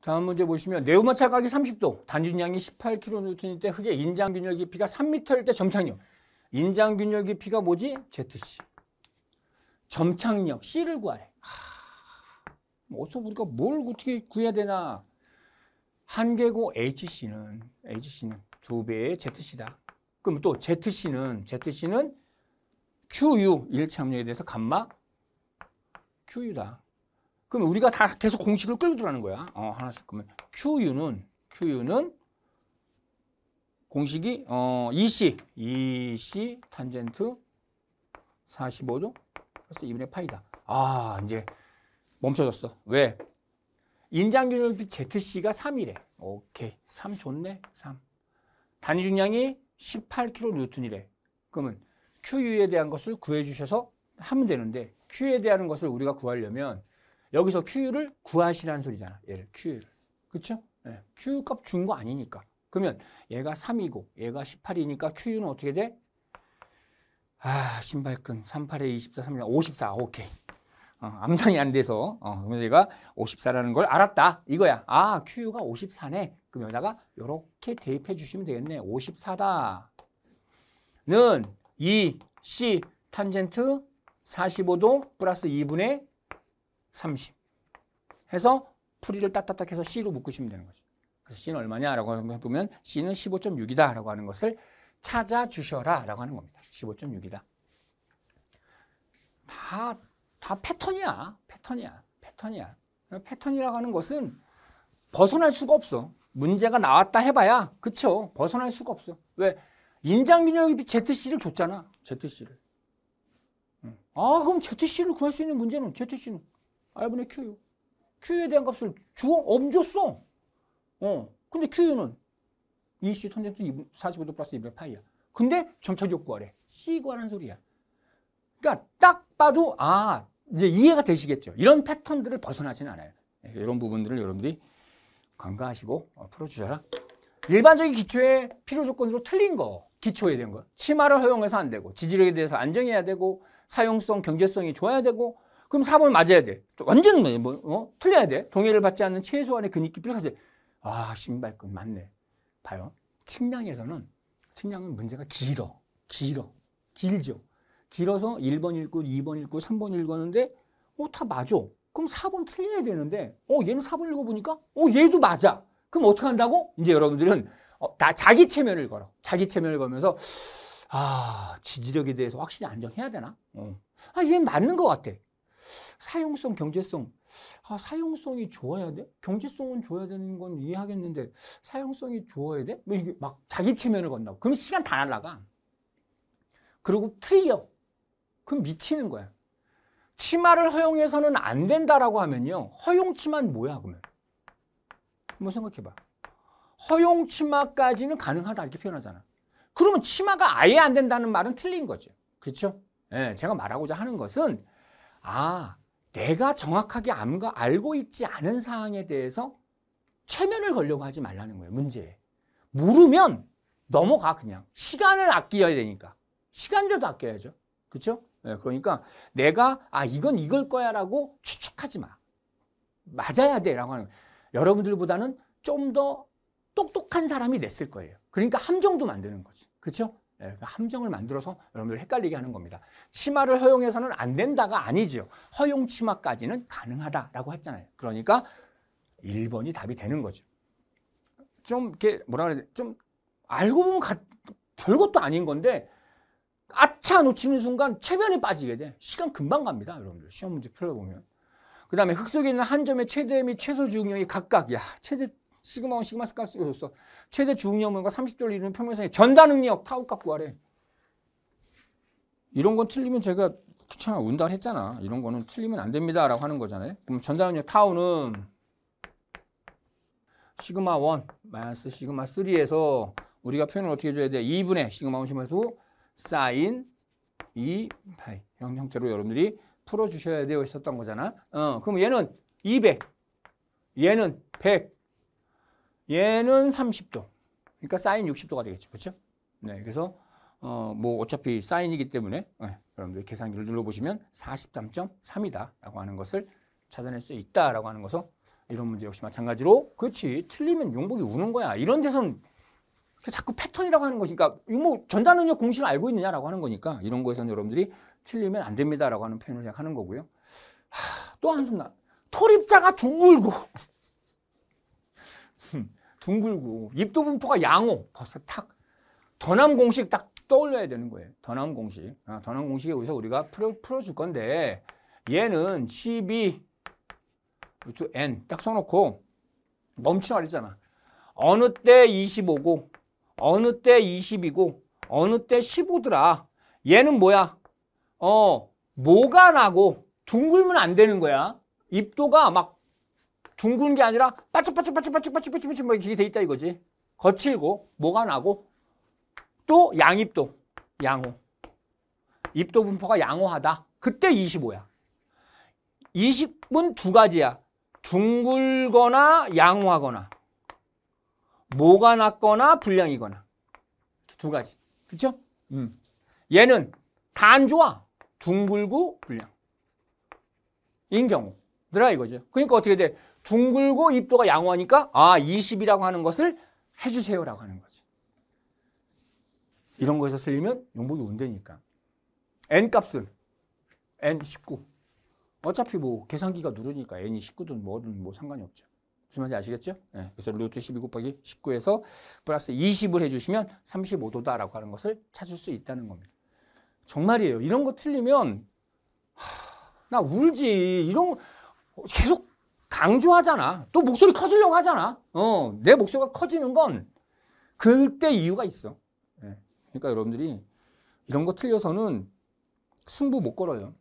다음 문제 보시면 네오마찰각이 30도, 단균량이 18kN일 때 흙의 인장균열 깊이가 3m일 때 점착력. 인장균열 깊이가 뭐지? ZC. 점착력 C를 구하래. 하... 어서 우리가 뭘 어떻게 구해야 되나? 한계고 HC는 HC는 두 배의 ZC다. 그럼 또 ZC는 ZC는 QU 일착력에 체 대해서 감마 QU다. 그럼 우리가 다 계속 공식을 끌고 들어가는 거야. 어, 하나씩. 그러면 QU는, QU는 공식이, 어, EC, EC 탄젠트 45도 플러스 2분의 파이다. 아, 이제 멈춰졌어. 왜? 인장균열비 ZC가 3이래. 오케이. 3 좋네. 3. 단위 중량이 18kN이래. 그러면 QU에 대한 것을 구해 주셔서 하면 되는데 Q에 대한 것을 우리가 구하려면 여기서 Q를 구하시라는 소리잖아. 얘를 Q를. 그쵸? 네. 예. Q값 준 거 아니니까. 그러면 얘가 3이고 얘가 18이니까 Q는 어떻게 돼? 아 신발끈 38에 24, 36, 54 오케이 어, 암산이 안 돼서 어, 그러면 얘가 54라는 걸 알았다 이거야 아 Q가 54네 그럼 여기다가 이렇게 대입해 주시면 되겠네 54다 는 2, C 탄젠트 45도 플러스 2분의 30 해서 풀이를 따따딱 해서 C로 묶으시면 되는 거죠. 그래서 C는 얼마냐라고 해보면 C는 15.6이다라고 하는 것을 찾아주셔라라고 하는 겁니다. 15.6이다. 다, 다 패턴이야. 패턴이야. 패턴이야. 패턴이라고 하는 것은 벗어날 수가 없어. 문제가 나왔다 해봐야 그쵸? 벗어날 수가 없어. 왜? 인장민영이 ZC를 줬잖아. ZC를. 아 그럼 ZC를 구할 수 있는 문제는 ZC는 R분의 아, Q. Q에 대한 값을 주어 엄줬어. 어. 근데 Q는 2 c 탄젠트 45도 플러스 2분의 파이야. 근데 점차적 구하래. C 구하는 소리야. 그러니까 딱 봐도 아 이제 이해가 되시겠죠. 이런 패턴들을 벗어나지는 않아요. 예, 이런 부분들을 여러분들이 간과하시고 어, 풀어주셔라. 일반적인 기초의 필요 조건으로 틀린 거, 기초에 대한 거. 치마를 허용해서 안 되고, 지지력에 대해서 안정해야 되고, 사용성, 경제성이 좋아야 되고, 그럼 4번 맞아야 돼. 완전 뭐, 뭐, 어? 틀려야 돼. 동의를 받지 않는 최소한의 근육 깊이를 가져야 아, 신발끈 맞네. 봐요. 측량에서는 측량은 문제가 길어. 길어. 길죠. 길어서 1번 읽고 2번 읽고 3번 읽었는데 어, 다 맞아. 그럼 4번 틀려야 되는데 어, 얘는 4번 읽어보니까 어, 얘도 맞아. 그럼 어떻게 한다고? 이제 여러분들은 어, 다 자기 체면을 걸어. 자기 체면을 걸면서 아, 지지력에 대해서 확실히 안정해야 되나? 어. 아, 얘 맞는 것 같아. 사용성, 경제성. 아, 사용성이 좋아야 돼? 경제성은 좋아야 되는 건 이해하겠는데 사용성이 좋아야 돼? 뭐 이게 막 자기 체면을 건다고. 그럼 시간 다 날라가. 그리고 틀려. 그럼 미치는 거야. 치마를 허용해서는 안 된다라고 하면요. 허용치만 뭐야 그러면. 한 생각해봐. 허용치마까지는 가능하다 이렇게 표현하잖아. 그러면 치마가 아예 안 된다는 말은 틀린 거죠. 그렇죠? 예, 제가 말하고자 하는 것은 아 내가 정확하게 암과 알고 있지 않은 사항에 대해서 최면을 걸려고 하지 말라는 거예요. 문제 모르면 넘어가 그냥. 시간을 아껴야 되니까. 시간이라도 아껴야죠. 그렇죠? 네, 그러니까 내가 아 이건 이걸 거야라고 추측하지 마. 맞아야 돼라고 하는 거예요. 여러분들보다는 좀 더 똑똑한 사람이 냈을 거예요. 그러니까 함정도 만드는 거지. 그렇죠? 예, 그 함정을 만들어서 여러분들 헷갈리게 하는 겁니다. 치마를 허용해서는 안 된다가 아니지요. 허용 치마까지는 가능하다라고 했잖아요. 그러니까 1번이 답이 되는 거죠. 좀 이렇게 뭐라 그래야 돼? 좀 알고 보면 가, 별것도 아닌 건데 아차 놓치는 순간 체변에 빠지게 돼. 시간 금방 갑니다. 여러분들 시험 문제 풀어보면. 그 다음에 흙 속에 있는 한 점의 최대 및 최소 중력이 각각 야 최대 시그마 온 시그마 스값을 줬어. 최대 중응력과 30도를 이루는 평면상의 전단 응력 타우 값고 아래. 이런 건 틀리면 제가 귀찮아 운달 했잖아. 이런 거는 틀리면 안 됩니다라고 하는 거잖아요. 그럼 전단 응력 타우는 시그마 1 마이너스 시그마 3에서 우리가 표현을 어떻게 줘야 돼? 2분의 시그마 온 시그마 2 사인 2 파이 형 형태로 여러분들이 풀어주셔야 되어 있었던 거잖아. 어, 그럼 얘는 200, 얘는 100, 얘는 30도. 그러니까 사인 60도가 되겠죠. 그렇 네. 그래서 어, 뭐 어차피 사인이기 때문에 네, 여러분들 계산기를 눌러보시면 43.3이다 라고 하는 것을 찾아낼 수 있다 라고 하는 것을 이런 문제 역시 마찬가지로 그렇지 틀리면 용복이 우는 거야 이런 데선 자꾸 패턴이라고 하는 것이니까 뭐 전단은요 공식을 알고 있느냐라고 하는 거니까 이런 거에서는 여러분들이 틀리면 안 됩니다라고 하는 표현을 그냥 하는 거고요 하, 또 한숨 나 토립자가 둥글고 둥글고 입도 분포가 양호 벌써 탁 더남 공식 딱 떠올려야 되는 거예요. 더남 공식. 아, 더남 공식에 의해서 우리가 풀어, 풀어줄 건데 얘는 12 루트 n 딱 써놓고 넘치나 그랬잖아. 어느 때 25고 어느 때 20이고 어느 때 15더라. 얘는 뭐야? 어, 뭐가 나고 둥글면 안 되는 거야. 입도가 막 둥근 게 아니라 빠짝빠짝빠짝빠짝빠짝빠쭉뭐 이렇게 돼 있다 이거지. 거칠고 뭐가 나고 또 양입도 양호 입도 분포가 양호하다. 그때 25야. 20은 두 가지야. 둥글거나 양호하거나 모가 났거나 불량이거나 두 가지. 그쵸? 음. 얘는 다안 좋아. 둥글고 불량. 인 경우. 드라 이거죠. 그러니까 어떻게 돼? 둥글고 입도가 양호하니까 아 20이라고 하는 것을 해주세요라고 하는 거지. 이런 거에서 쓸리면 용복이 운대니까. n 값은 n 19. 어차피 뭐 계산기가 누르니까 n이 19든 뭐든 뭐 상관이 없죠. 무슨 말인지 아시겠죠? 네. 그래서 루트 12 곱하기 19에서 플러스 20을 해주시면 35도다라고 하는 것을 찾을 수 있다는 겁니다. 정말이에요. 이런 거 틀리면 하, 나 울지. 이런 계속 강조하잖아. 또 목소리 커지려고 하잖아. 어, 내 목소리가 커지는 건 그때 이유가 있어. 예. 그러니까 여러분들이 이런 거 틀려서는 승부 못 걸어요.